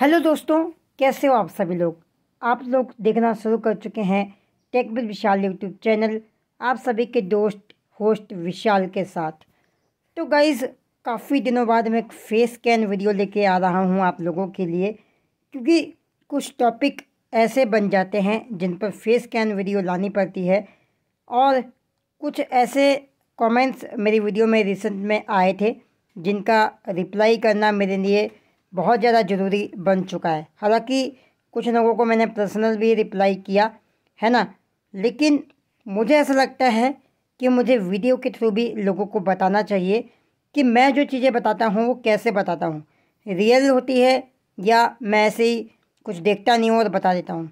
hello दोस्तों कैसे हो आप सभी लोग आप लोग देखना शुरू कर चुके हैं tech with Vishal YouTube channel आप सभी के दोस्त होस्ट विशाल के साथ तो गाइज़ काफ़ी दिनों बाद मैं एक फेस स्कैन वीडियो लेके आ रहा हूँ आप लोगों के लिए क्योंकि कुछ टॉपिक ऐसे बन जाते हैं जिन पर फेस स्कैन वीडियो लानी पड़ती है और कुछ ऐसे कमेंट्स मेरी वीडियो में रिसेंट में आए थे जिनका रिप्लाई करना मेरे लिए बहुत ज़्यादा ज़रूरी बन चुका है हालांकि कुछ लोगों को मैंने पर्सनल भी रिप्लाई किया है ना लेकिन मुझे ऐसा लगता है कि मुझे वीडियो के थ्रू भी लोगों को बताना चाहिए कि मैं जो चीज़ें बताता हूँ वो कैसे बताता हूँ रियल होती है या मैं ऐसे ही कुछ देखता नहीं हूँ और बता देता हूँ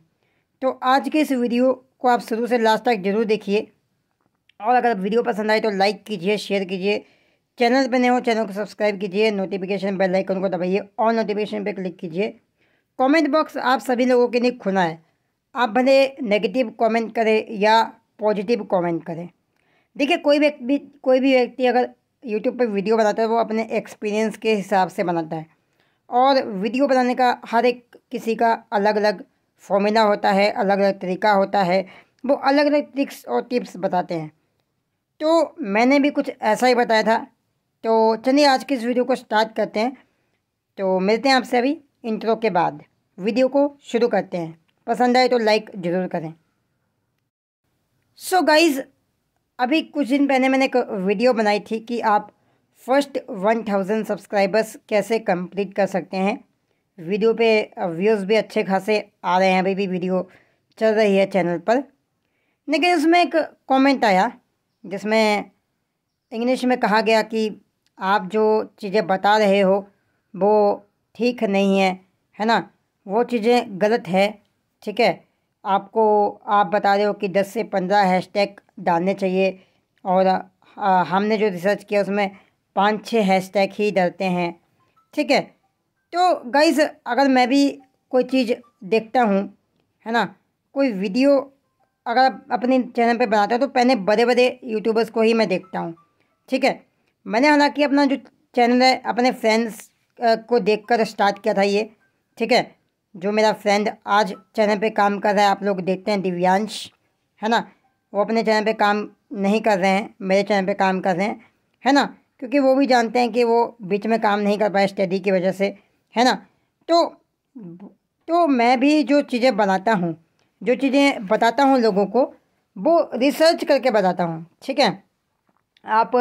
तो आज के इस वीडियो को आप शुरू से लास्ट तक ज़रूर देखिए और अगर वीडियो पसंद आए तो लाइक कीजिए शेयर कीजिए चैनल पर नए हो चैनल को सब्सक्राइब कीजिए नोटिफिकेशन बेल आइकन को दबाइए और नोटिफिकेशन पर क्लिक कीजिए कमेंट बॉक्स आप सभी लोगों के लिए खुला है आप भले नेगेटिव कमेंट करें या पॉजिटिव कमेंट करें देखिए कोई व्यक्ति कोई भी व्यक्ति अगर यूट्यूब पर वीडियो बनाता है वो अपने एक्सपीरियंस के हिसाब से बनाता है और वीडियो बनाने का हर एक किसी का अलग अलग फॉर्मूला होता है अलग अलग तरीका होता है वो अलग अलग ट्रिक्स और टिप्स बताते हैं तो मैंने भी कुछ ऐसा ही बताया था तो चलिए आज की इस वीडियो को स्टार्ट करते हैं तो मिलते हैं आपसे अभी इंट्रो के बाद वीडियो को शुरू करते हैं पसंद आए तो लाइक ज़रूर करें सो so गाइज़ अभी कुछ दिन पहले मैंने एक वीडियो बनाई थी कि आप फर्स्ट वन थाउजेंड सब्सक्राइबर्स कैसे कंप्लीट कर सकते हैं वीडियो पे व्यूज़ भी अच्छे खासे आ रहे हैं अभी भी वीडियो चल रही है चैनल पर लेकिन उसमें एक कमेंट आया जिसमें इंग्लिश में कहा गया कि आप जो चीज़ें बता रहे हो वो ठीक नहीं है है ना वो चीज़ें गलत है ठीक है आपको आप बता रहे हो कि दस से पंद्रह हैशटैग डालने चाहिए और आ, हमने जो रिसर्च किया उसमें पाँच छः हैशटैग ही डालते हैं ठीक है तो गाइज अगर मैं भी कोई चीज़ देखता हूँ है ना कोई वीडियो अगर अपने चैनल पे बनाता हो तो पहले बड़े बड़े यूट्यूबर्स को ही मैं देखता हूँ ठीक है मैंने हालांकि अपना जो चैनल है अपने फ्रेंड्स को देखकर स्टार्ट किया था ये ठीक है जो मेरा फ्रेंड आज चैनल पे काम कर रहा है आप लोग देखते हैं दिव्यांश है ना वो अपने चैनल पे काम नहीं कर रहे हैं मेरे चैनल पे काम कर रहे हैं है ना क्योंकि वो भी जानते हैं कि वो बीच में काम नहीं कर पाए स्टडी की वजह से है ना तो तो मैं भी जो चीज़ें बनाता हूँ जो चीज़ें बताता हूँ लोगों को वो रिसर्च करके बताता हूँ ठीक है आप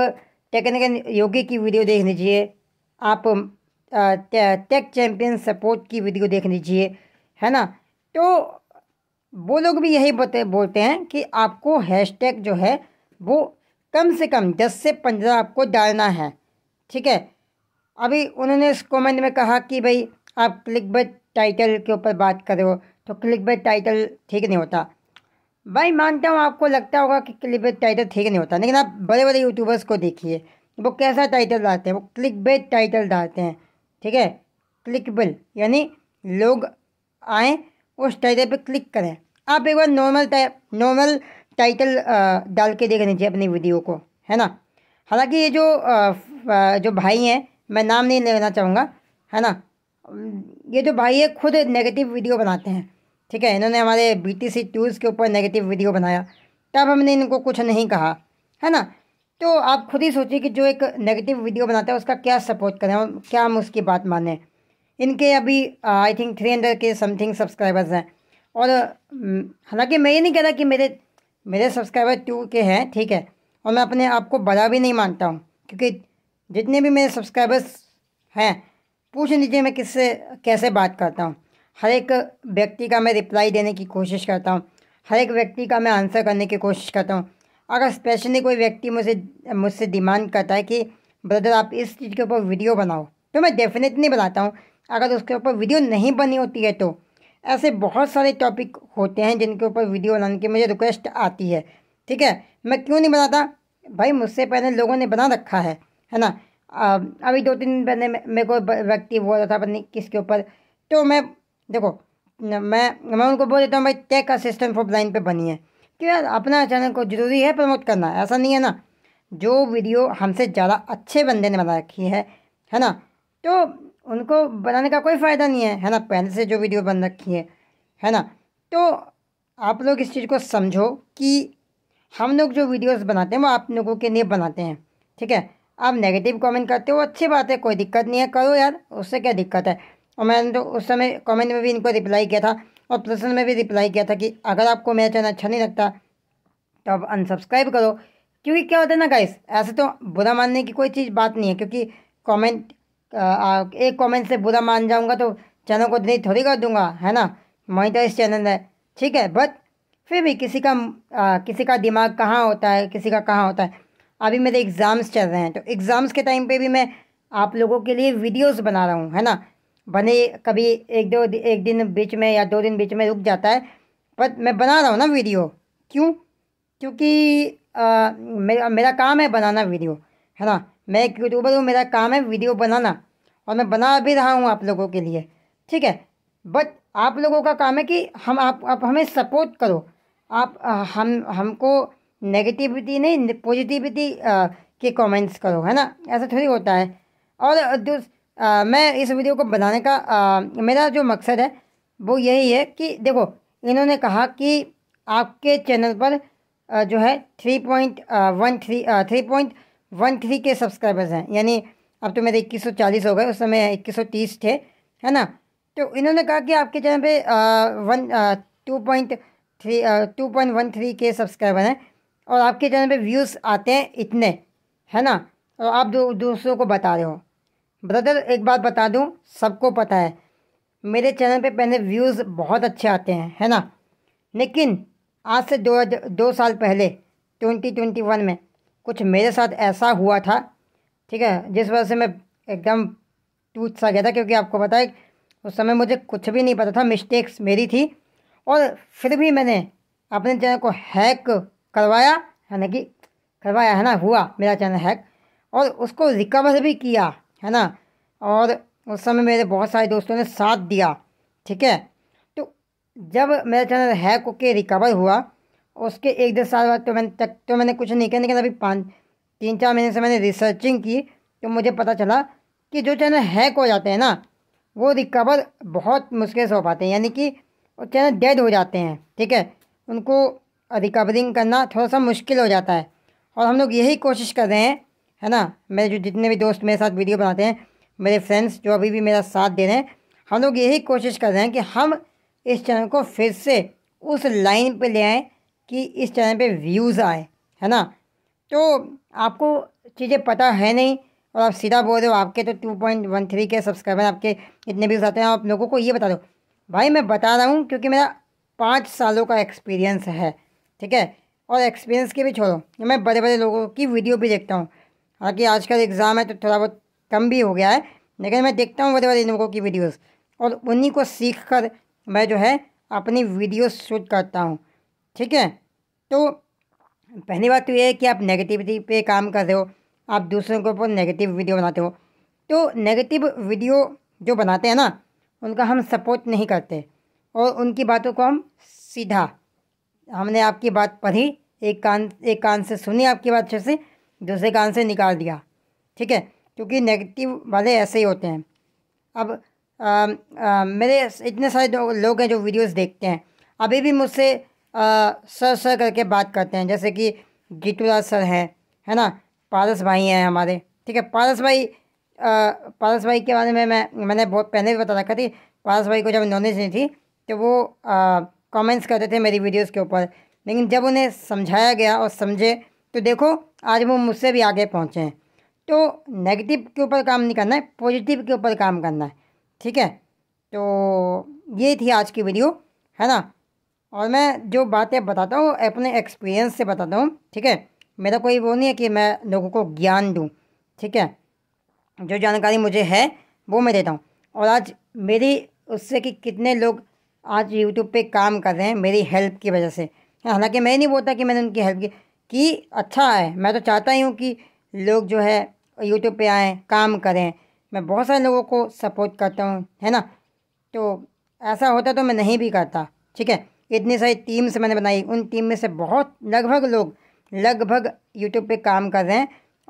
टेक्निकल योगी की वीडियो देख लीजिए आप टेक चैम्पियन सपोर्ट की वीडियो देख लीजिए है ना तो वो लोग भी यही बते बोलते हैं कि आपको हैशटैग जो है वो कम से कम दस से पंद्रह आपको डालना है ठीक है अभी उन्होंने इस कमेंट में कहा कि भाई आप क्लिक बेट टाइटल के ऊपर बात करो तो क्लिक बेट टाइटल ठीक नहीं होता भाई मानता हूँ आपको लगता होगा कि क्लिक टाइटल ठीक नहीं होता लेकिन आप बड़े बड़े यूट्यूबर्स को देखिए वो कैसा टाइटल डालते हैं वो क्लिक बेट टाइटल डालते हैं ठीक है क्लिक बिल यानी लोग आएँ उस टाइटल पे क्लिक करें आप एक बार नॉर्मल टाइप नॉर्मल टाइटल डाल के देख लीजिए अपनी वीडियो को है ना हालांकि ये जो आ, जो भाई हैं मैं नाम नहीं लेना चाहूँगा है ना ये जो भाई है खुद नेगेटिव वीडियो बनाते हैं ठीक है इन्होंने हमारे बी टी सी टूल्स के ऊपर नेगेटिव वीडियो बनाया तब हमने इनको कुछ नहीं कहा है ना तो आप खुद ही सोचिए कि जो एक नेगेटिव वीडियो बनाता है उसका क्या सपोर्ट करें और क्या हम उसकी बात माने इनके अभी आई थिंक थ्री हंड्रेड के समथिंग सब्सक्राइबर्स हैं और mm, हालांकि मैं ये नहीं कह रहा कि मेरे मेरे सब्सक्राइबर टू के हैं ठीक है और मैं अपने आप को बड़ा भी नहीं मानता हूँ क्योंकि जितने भी मेरे सब्सक्राइबर्स हैं पूछ लीजिए मैं किससे कैसे बात करता हूँ हर एक व्यक्ति का मैं रिप्लाई देने की कोशिश करता हूँ हर एक व्यक्ति का मैं आंसर करने की कोशिश करता हूँ अगर स्पेशली कोई व्यक्ति मुझे मुझसे डिमांड करता है कि ब्रदर आप इस चीज़ के ऊपर वीडियो बनाओ तो मैं डेफिनेटली बनाता हूँ अगर उसके ऊपर वीडियो नहीं बनी होती है तो ऐसे बहुत सारे टॉपिक होते हैं जिनके ऊपर वीडियो बनाने की मुझे रिक्वेस्ट आती है ठीक है मैं क्यों नहीं बनाता भाई मुझसे पहले लोगों ने बना रखा है है ना अभी दो तीन दिन पहले मेरे को व्यक्ति बोल रहा था पता नहीं किसके ऊपर तो मैं देखो मैं मैं उनको बोल देता हूँ भाई टेक असिस्टेंट फॉर ब्लाइंड पे है कि यार अपना चैनल को ज़रूरी है प्रमोट करना ऐसा नहीं है ना जो वीडियो हमसे ज़्यादा अच्छे बंदे ने बना रखी है है ना तो उनको बनाने का कोई फ़ायदा नहीं है है ना पहले से जो वीडियो बन रखी है है ना तो आप लोग इस चीज़ को समझो कि हम लोग जो वीडियोस बनाते हैं वो आप लोगों के लिए बनाते हैं ठीक है आप नेगेटिव कमेंट करते हो अच्छी बात है कोई दिक्कत नहीं है करो यार उससे क्या दिक्कत है और मैंने तो उस समय कमेंट में भी इनको रिप्लाई किया था और प्रश्न में भी रिप्लाई किया था कि अगर आपको मेरा चैनल अच्छा नहीं लगता तो आप अनसब्सक्राइब करो क्योंकि क्या होता है ना गाइस ऐसे तो बुरा मानने की कोई चीज़ बात नहीं है क्योंकि कमेंट एक कमेंट से बुरा मान जाऊंगा तो चैनल को इतनी थोड़ी कर दूंगा है ना मैं तो इस चैनल है ठीक है बट फिर भी किसी का आ, किसी का दिमाग कहाँ होता है किसी का कहाँ होता है अभी मेरे एग्ज़ाम्स चल रहे हैं तो एग्ज़ाम्स के टाइम पर भी मैं आप लोगों के लिए वीडियोज़ बना रहा हूँ है ना भले कभी एक दो एक दिन बीच में या दो दिन बीच में रुक जाता है पर मैं बना रहा हूँ ना वीडियो क्यों क्योंकि आ, मेरा मेरा काम है बनाना वीडियो है ना मैं एक यूट्यूबर हूँ मेरा काम है वीडियो बनाना और मैं बना भी रहा हूँ आप लोगों के लिए ठीक है बट आप लोगों का काम है कि हम आप, आप हमें सपोर्ट करो आप हम हमको नेगेटिविटी नहीं पॉजिटिविटी के कमेंट्स करो है ना ऐसा थोड़ी होता है और आ, मैं इस वीडियो को बनाने का आ, मेरा जो मकसद है वो यही है कि देखो इन्होंने कहा कि आपके चैनल पर आ, जो है three point one three three point one three के सब्सक्राइबर्स हैं यानी अब तो मेरे इक्कीस सौ चालीस हो गए उस समय इक्कीस सौ तीस थे है ना तो इन्होंने कहा कि आपके चैनल पे one two point three two point one three के सब्सक्राइबर हैं और आपके चैनल पे व्यूज़ आते हैं इतने है ना और आप दो दूसरों को बता रहे हो ब्रदर एक बात बता दूँ सबको पता है मेरे चैनल पे पहले व्यूज़ बहुत अच्छे आते हैं है ना लेकिन आज से दो दो साल पहले 2021 में कुछ मेरे साथ ऐसा हुआ था ठीक है जिस वजह से मैं एकदम टूट सा गया था क्योंकि आपको पता है उस समय मुझे कुछ भी नहीं पता था मिस्टेक्स मेरी थी और फिर भी मैंने अपने चैनल को हैक करवाया है ना कि करवाया है ना हुआ मेरा चैनल हैक और उसको रिकवर भी किया है ना और उस समय मेरे बहुत सारे दोस्तों ने साथ दिया ठीक है तो जब मेरा चैनल हैक होके रिकवर हुआ उसके एक दस साल बाद तो मैंने तक तो मैंने कुछ नहीं किया लेकिन अभी पाँच तीन चार महीने से मैंने रिसर्चिंग की तो मुझे पता चला कि जो चैनल हैक हो जाते हैं ना वो रिकवर बहुत मुश्किल से हो पाते हैं यानी कि वो चैनल डेड हो जाते हैं ठीक है उनको रिकवरिंग करना थोड़ा सा मुश्किल हो जाता है और हम लोग यही कोशिश कर रहे हैं है ना मेरे जो जितने भी दोस्त मेरे साथ वीडियो बनाते हैं मेरे फ्रेंड्स जो अभी भी मेरा साथ दे रहे हैं हम लोग यही कोशिश कर रहे हैं कि हम इस चैनल को फिर से उस लाइन पे ले आएँ कि इस चैनल पे व्यूज़ आए है ना तो आपको चीज़ें पता है नहीं और आप सीधा बोल रहे हो आपके तो टू पॉइंट वन थ्री के सब्सक्राइबर आपके इतने व्यूज़ आते हैं आप लोगों को ये बता दो भाई मैं बता रहा हूँ क्योंकि मेरा पाँच सालों का एक्सपीरियंस है ठीक है और एक्सपीरियंस के भी छोड़ो मैं बड़े बड़े लोगों की वीडियो भी देखता हूँ हालांकि आजकल एग्ज़ाम है तो थोड़ा बहुत कम भी हो गया है लेकिन मैं देखता हूँ बड़े बड़े लोगों की वीडियोस और उन्हीं को सीख कर मैं जो है अपनी वीडियोस शूट करता हूँ ठीक है तो पहली बात तो ये है कि आप नेगेटिविटी पे काम कर रहे हो आप दूसरों के ऊपर नेगेटिव वीडियो बनाते हो तो नेगेटिव वीडियो जो बनाते हैं ना उनका हम सपोर्ट नहीं करते और उनकी बातों को हम सीधा हमने आपकी बात पढ़ी एक कान एक कान से सुनी आपकी बात अच्छे से दूसरे का आंसर निकाल दिया ठीक है क्योंकि नेगेटिव वाले ऐसे ही होते हैं अब आ, आ, मेरे इतने सारे लोग हैं जो वीडियोस देखते हैं अभी भी मुझसे सर सर करके बात करते हैं जैसे कि गीतूराज सर हैं है ना पारस भाई हैं हमारे ठीक है पारस भाई आ, पारस भाई के बारे में मैं मैंने बहुत पहले भी बता रखा थी पारस भाई को जब नॉलेज नहीं थी तो वो कमेंट्स करते थे मेरी वीडियोस के ऊपर लेकिन जब उन्हें समझाया गया और समझे तो देखो आज वो मुझसे भी आगे पहुँचे हैं तो नेगेटिव के ऊपर काम नहीं करना है पॉजिटिव के ऊपर काम करना है ठीक है तो ये थी आज की वीडियो है ना और मैं जो बातें बताता हूँ अपने एक्सपीरियंस से बताता हूँ ठीक है मेरा कोई वो नहीं है कि मैं लोगों को ज्ञान दूँ ठीक है जो जानकारी मुझे है वो मैं देता हूँ और आज मेरी उससे कि कितने लोग आज यूट्यूब पे काम कर रहे हैं मेरी हेल्प की वजह से हालांकि मैं नहीं बोलता कि मैंने उनकी हेल्प की कि अच्छा है मैं तो चाहता ही हूँ कि लोग जो है यूट्यूब पे आएँ काम करें मैं बहुत सारे लोगों को सपोर्ट करता हूँ है ना तो ऐसा होता तो मैं नहीं भी करता ठीक है इतनी सारी टीम्स मैंने बनाई उन टीम में से बहुत लगभग लोग लगभग यूट्यूब पे काम कर रहे हैं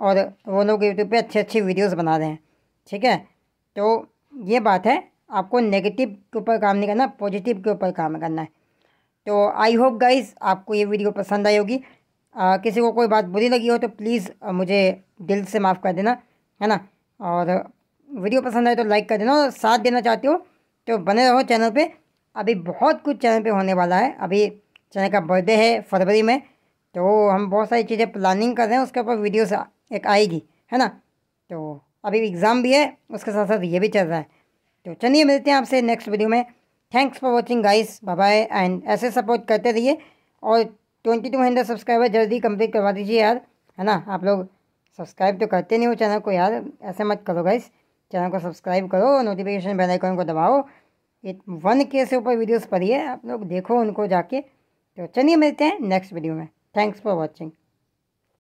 और वो लोग यूट्यूब पे अच्छी अच्छी वीडियोस बना रहे हैं ठीक है तो ये बात है आपको नेगेटिव के ऊपर काम नहीं करना पॉजिटिव के ऊपर काम करना है तो आई होप गाइज आपको ये वीडियो पसंद आई होगी आ, किसी को कोई बात बुरी लगी हो तो प्लीज़ मुझे दिल से माफ़ कर देना है ना और वीडियो पसंद आए तो लाइक कर देना और साथ देना चाहते हो तो बने रहो चैनल पे अभी बहुत कुछ चैनल पे होने वाला है अभी चैनल का बर्थडे है फरवरी में तो हम बहुत सारी चीज़ें प्लानिंग कर रहे हैं उसके ऊपर वीडियोस एक आएगी है ना तो अभी एग्ज़ाम भी है उसके साथ साथ ये भी चल रहा है तो चलिए मिलते हैं आपसे नेक्स्ट वीडियो में thanks for watching guys bye and ऐसे सपोर्ट करते रहिए और ट्वेंटी टू हंड्रेड सब्सक्राइबर जल्दी कंप्लीट करवा दीजिए यार है ना आप लोग सब्सक्राइब तो करते नहीं हो चैनल को यार ऐसे मत करो गाइस चैनल को सब्सक्राइब करो नोटिफिकेशन बेल आइकन को दबाओ एक वन के से ऊपर वीडियोस पढ़िए है आप लोग देखो उनको जाके तो चलिए मिलते हैं नेक्स्ट वीडियो में थैंक्स फॉर वॉचिंग